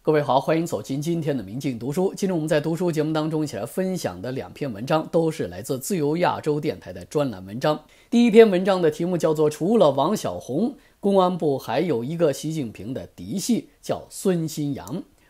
各位好，欢迎走进今天的《明镜读书》。今天我们在读书节目当中，一起来分享的两篇文章，都是来自自由亚洲电台的专栏文章。第一篇文章的题目叫做《除了王小红，公安部还有一个习近平的嫡系，叫孙新阳》。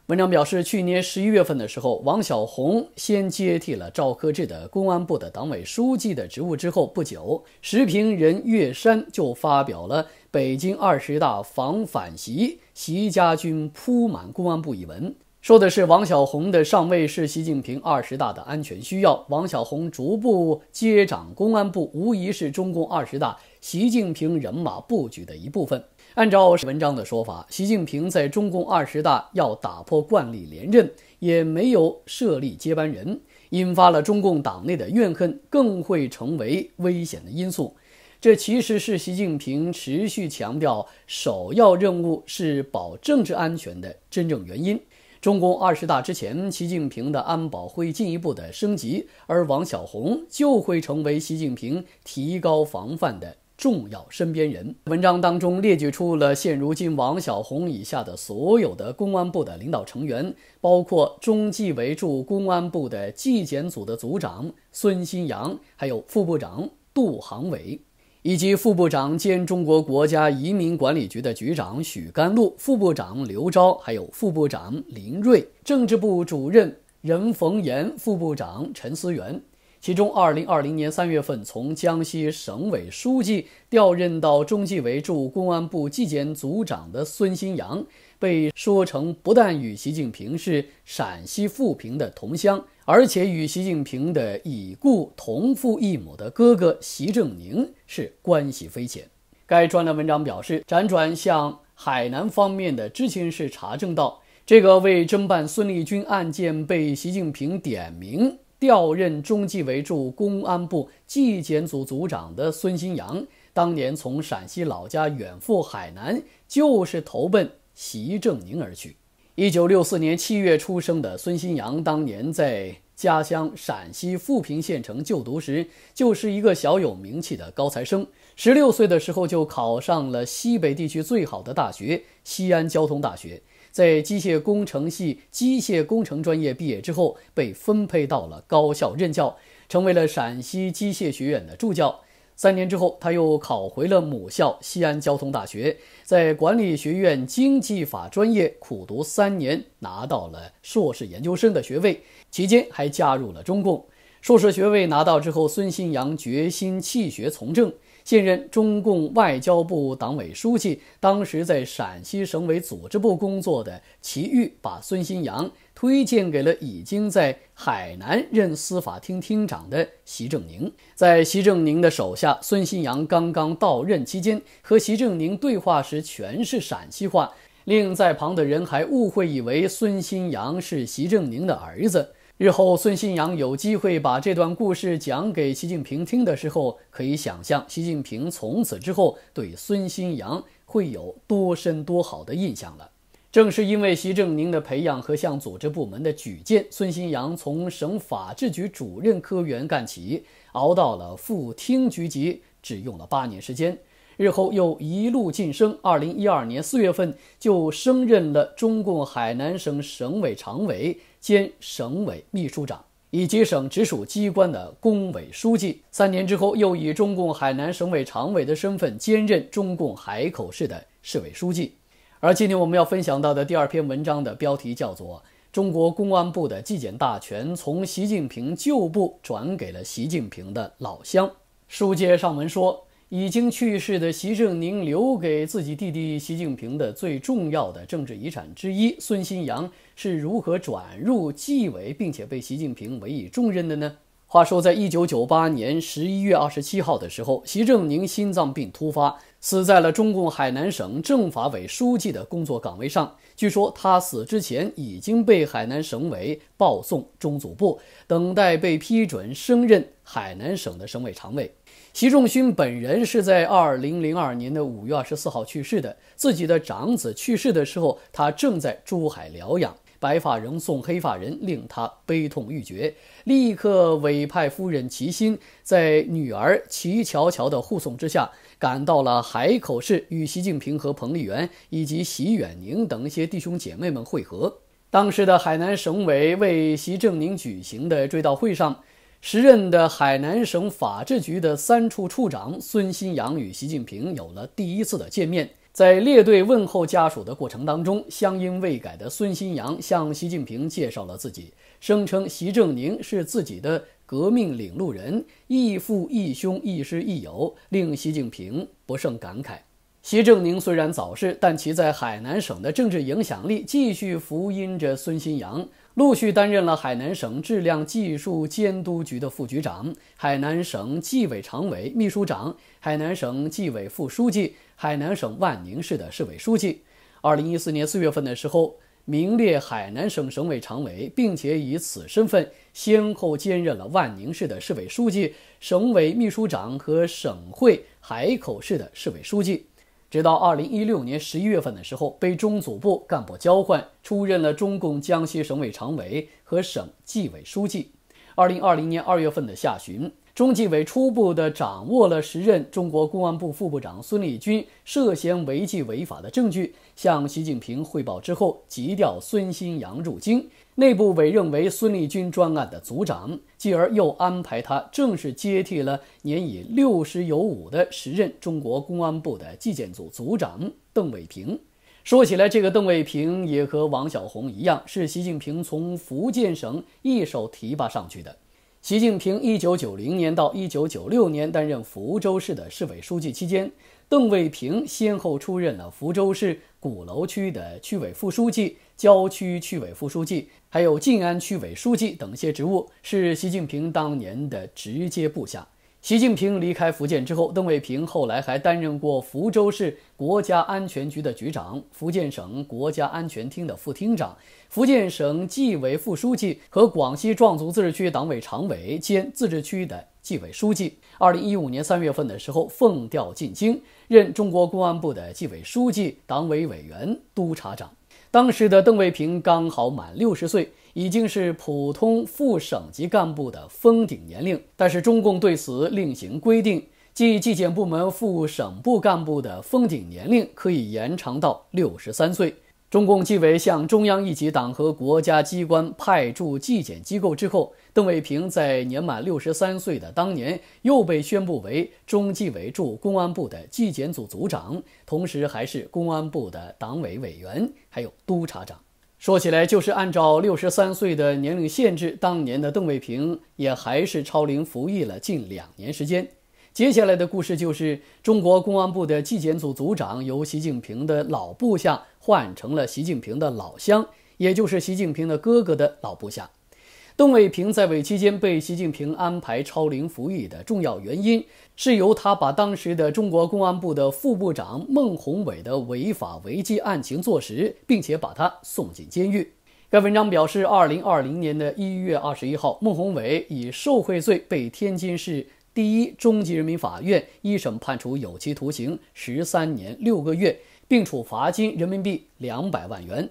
文章表示，去年十一月份的时候，王晓红先接替了赵克志的公安部的党委书记的职务。之后不久，时评人岳山就发表了《北京二十大防反袭，习家军铺满公安部》一文，说的是王晓红的上位是习近平二十大的安全需要。王晓红逐步接掌公安部，无疑是中共二十大习近平人马布局的一部分。按照文章的说法，习近平在中共二十大要打破惯例连任，也没有设立接班人，引发了中共党内的怨恨，更会成为危险的因素。这其实是习近平持续强调首要任务是保政治安全的真正原因。中共二十大之前，习近平的安保会进一步的升级，而王晓红就会成为习近平提高防范的。重要身边人。文章当中列举出了现如今王晓红以下的所有的公安部的领导成员，包括中纪委驻公安部的纪检组的组长孙新阳，还有副部长杜航伟，以及副部长兼中国国家移民管理局的局长许甘露，副部长刘钊，还有副部长林瑞、政治部主任任逢岩，副部长陈思源。其中，二零二零年三月份，从江西省委书记调任到中纪委驻公安部纪检组长的孙新阳，被说成不但与习近平是陕西富平的同乡，而且与习近平的已故同父异母的哥哥习正宁是关系匪浅。该专栏文章表示，辗转向海南方面的知情人士查证到，这个为侦办孙立军案件被习近平点名。调任中纪委驻公安部纪检组组长的孙新阳，当年从陕西老家远赴海南，就是投奔习正宁而去。一九六四年七月出生的孙新阳，当年在家乡陕西富平县城就读时，就是一个小有名气的高材生。十六岁的时候就考上了西北地区最好的大学——西安交通大学。在机械工程系机械工程专业毕业之后，被分配到了高校任教，成为了陕西机械学院的助教。三年之后，他又考回了母校西安交通大学，在管理学院经济法专业苦读三年，拿到了硕士研究生的学位。期间还加入了中共。硕士学位拿到之后，孙新阳决心弃学从政，现任中共外交部党委书记。当时在陕西省委组织部工作的齐豫，把孙新阳推荐给了已经在海南任司法厅厅长的习正宁。在习正宁的手下，孙新阳刚刚到任期间，和习正宁对话时全是陕西话，令在旁的人还误会以为孙新阳是习正宁的儿子。日后，孙新阳有机会把这段故事讲给习近平听的时候，可以想象习近平从此之后对孙新阳会有多深多好的印象了。正是因为习正宁的培养和向组织部门的举荐，孙新阳从省法制局主任科员干起，熬到了副厅局级，只用了八年时间。日后又一路晋升，二零一二年四月份就升任了中共海南省省委常委。兼省委秘书长，以及省直属机关的工委书记。三年之后，又以中共海南省委常委的身份兼任中共海口市的市委书记。而今天我们要分享到的第二篇文章的标题叫做《中国公安部的纪检大权从习近平旧部转给了习近平的老乡》。书接上文说。已经去世的习正宁留给自己弟弟习近平的最重要的政治遗产之一，孙新阳是如何转入纪委，并且被习近平委以重任的呢？话说，在一九九八年十一月二十七号的时候，习正宁心脏病突发，死在了中共海南省政法委书记的工作岗位上。据说他死之前已经被海南省委报送中组部，等待被批准升任海南省的省委常委。习仲勋本人是在二零零二年的五月二十四号去世的，自己的长子去世的时候，他正在珠海疗养。白发人送黑发人，令他悲痛欲绝。立刻委派夫人齐心，在女儿齐乔乔的护送之下，赶到了海口市，与习近平和彭丽媛以及习远宁等一些弟兄姐妹们会合。当时的海南省委为习正宁举行的追悼会上，时任的海南省法制局的三处处长孙新阳与习近平有了第一次的见面。在列队问候家属的过程当中，乡音未改的孙新阳向习近平介绍了自己，声称习正宁是自己的革命领路人，亦父亦兄，亦师亦友，令习近平不胜感慨。习正宁虽然早逝，但其在海南省的政治影响力继续福音着孙新阳。陆续担任了海南省质量技术监督局的副局长、海南省纪委常委秘书长、海南省纪委副书记、海南省万宁市的市委书记。二零一四年四月份的时候，名列海南省省委常委，并且以此身份先后兼任了万宁市的市委书记、省委秘书长和省会海口市的市委书记。直到二零一六年十一月份的时候，被中组部干部交换，出任了中共江西省委常委和省纪委书记。二零二零年二月份的下旬。中纪委初步的掌握了时任中国公安部副部长孙立军涉嫌违纪违法的证据，向习近平汇报之后，急调孙新阳入京，内部委任为孙立军专案的组长，继而又安排他正式接替了年已六十有五的时任中国公安部的纪检组组长邓伟平。说起来，这个邓伟平也和王小红一样，是习近平从福建省一手提拔上去的。习近平一九九零年到一九九六年担任福州市的市委书记期间，邓卫平先后出任了福州市鼓楼区的区委副书记、郊区区委副书记，还有晋安区委书记等一些职务，是习近平当年的直接部下。习近平离开福建之后，邓卫平后来还担任过福州市国家安全局的局长、福建省国家安全厅的副厅长、福建省纪委副书记和广西壮族自治区党委常委兼自治区的纪委书记。二零一五年三月份的时候，奉调进京，任中国公安部的纪委书记、党委委员、督察长。当时的邓卫平刚好满六十岁。已经是普通副省级干部的封顶年龄，但是中共对此另行规定，即纪检部门副省部干部的封顶年龄可以延长到六十三岁。中共纪委向中央一级党和国家机关派驻纪检机构之后，邓伟平在年满六十三岁的当年又被宣布为中纪委驻公安部的纪检组组长，同时还是公安部的党委委员，还有督察长。说起来，就是按照六十三岁的年龄限制，当年的邓卫平也还是超龄服役了近两年时间。接下来的故事就是，中国公安部的纪检组组长由习近平的老部下换成了习近平的老乡，也就是习近平的哥哥的老部下。邓伟平在位期间被习近平安排超龄服役的重要原因，是由他把当时的中国公安部的副部长孟宏伟的违法违纪案情坐实，并且把他送进监狱。该文章表示，二零二零年的一月二十一号，孟宏伟以受贿罪被天津市第一中级人民法院一审判处有期徒刑十三年六个月，并处罚金人民币两百万元。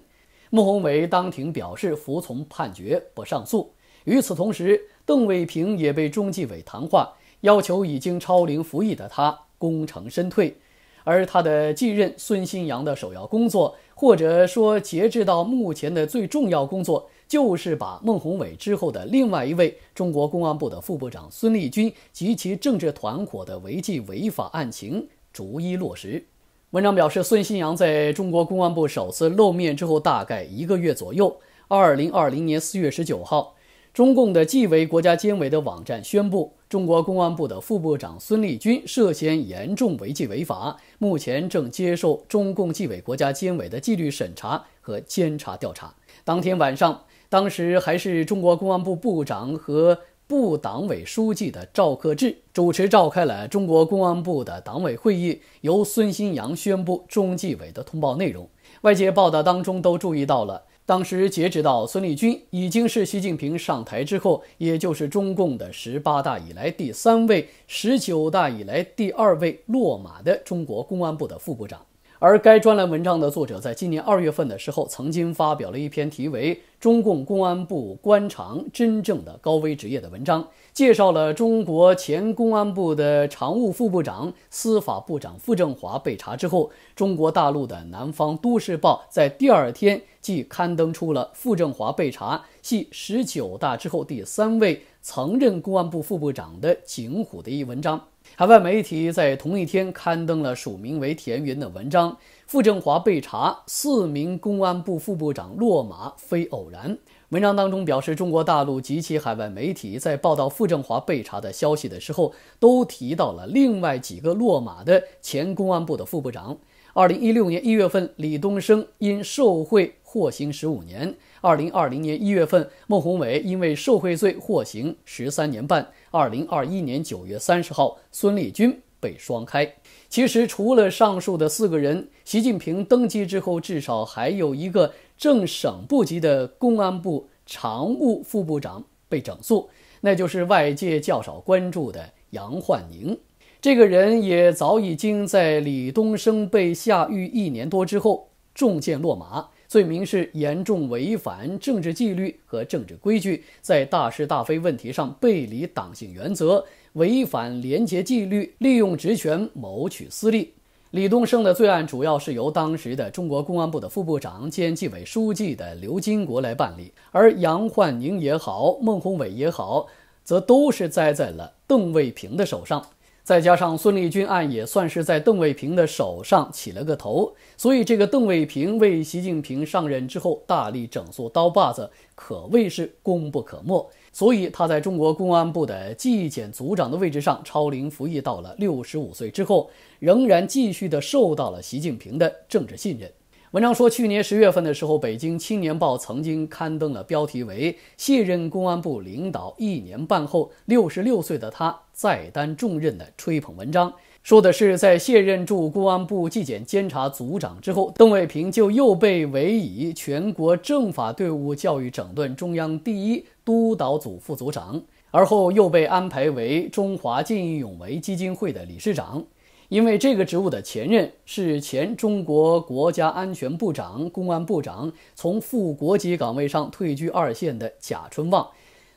孟宏伟当庭表示服从判决，不上诉。与此同时，邓伟平也被中纪委谈话，要求已经超龄服役的他功成身退。而他的继任孙新阳的首要工作，或者说截至到目前的最重要工作，就是把孟宏伟之后的另外一位中国公安部的副部长孙立军及其政治团伙的违纪违法案情逐一落实。文章表示，孙新阳在中国公安部首次露面之后，大概一个月左右，二零二零年四月十九号。中共的纪委、国家监委的网站宣布，中国公安部的副部长孙立军涉嫌严重违纪违法，目前正接受中共纪委、国家监委的纪律审查和监察调查。当天晚上，当时还是中国公安部部长和部党委书记的赵克志主持召开了中国公安部的党委会议，由孙新阳宣布中纪委的通报内容。外界报道当中都注意到了。当时截止到孙立军已经是习近平上台之后，也就是中共的十八大以来第三位，十九大以来第二位落马的中国公安部的副部长。而该专栏文章的作者在今年二月份的时候，曾经发表了一篇题为《中共公安部官场真正的高危职业》的文章，介绍了中国前公安部的常务副部长、司法部长傅政华被查之后，中国大陆的南方都市报在第二天即刊登出了傅政华被查系十九大之后第三位曾任公安部副部长的“警虎”的一文章。海外媒体在同一天刊登了署名为田园的文章。傅政华被查，四名公安部副部长落马非偶然。文章当中表示，中国大陆及其海外媒体在报道傅政华被查的消息的时候，都提到了另外几个落马的前公安部的副部长。二零一六年一月份，李东生因受贿获刑十五年；二零二零年一月份，孟宏伟因为受贿罪获刑十三年半。二零二一年九月三十号，孙立军被双开。其实，除了上述的四个人，习近平登基之后，至少还有一个正省部级的公安部常务副部长被整肃，那就是外界较少关注的杨焕宁。这个人也早已经在李东生被下狱一年多之后中箭落马。罪名是严重违反政治纪律和政治规矩，在大是大非问题上背离党性原则，违反廉洁纪律，利用职权谋取私利。李东生的罪案主要是由当时的中国公安部的副部长兼纪委书记的刘金国来办理，而杨焕宁也好，孟宏伟也好，则都是栽在了邓卫平的手上。再加上孙立军案也算是在邓卫平的手上起了个头，所以这个邓卫平为习近平上任之后大力整肃刀把子，可谓是功不可没。所以他在中国公安部的纪检组长的位置上超龄服役到了六十五岁之后，仍然继续的受到了习近平的政治信任。文章说，去年十月份的时候，《北京青年报》曾经刊登了标题为“卸任公安部领导一年半后，六十六岁的他再担重任”的吹捧文章。说的是，在卸任驻公安部纪检监察组长之后，邓卫平就又被委以全国政法队伍教育整顿中央第一督导组副组长，而后又被安排为中华见义勇为基金会的理事长。因为这个职务的前任是前中国国家安全部长、公安部长，从副国级岗位上退居二线的贾春旺，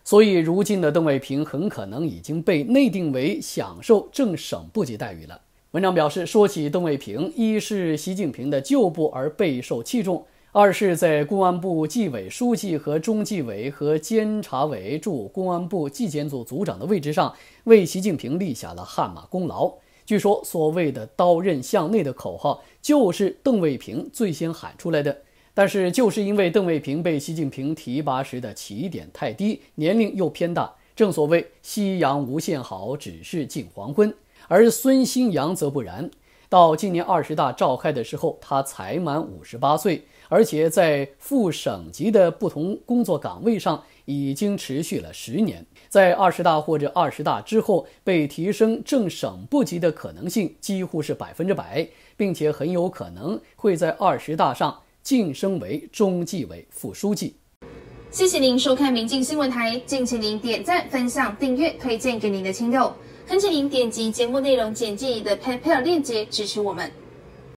所以如今的邓卫平很可能已经被内定为享受正省部级待遇了。文章表示，说起邓卫平，一是习近平的旧部而备受器重，二是，在公安部纪委书记和中纪委和监察委驻公安部纪检组组长的位置上，为习近平立下了汗马功劳。据说，所谓的“刀刃向内”的口号就是邓卫平最先喊出来的。但是，就是因为邓卫平被习近平提拔时的起点太低，年龄又偏大，正所谓“夕阳无限好，只是近黄昏”。而孙兴阳则不然，到今年二十大召开的时候，他才满五十八岁，而且在副省级的不同工作岗位上。已经持续了十年，在二十大或者二十大之后被提升正省部级的可能性几乎是百分之百，并且很有可能会在二十大上晋升为中纪委副书记。谢谢您收看民进新闻台，敬请您点赞、分享、订阅、推荐给您的亲友。恳请您点击节目内容简介里的 PayPal 链接支持我们。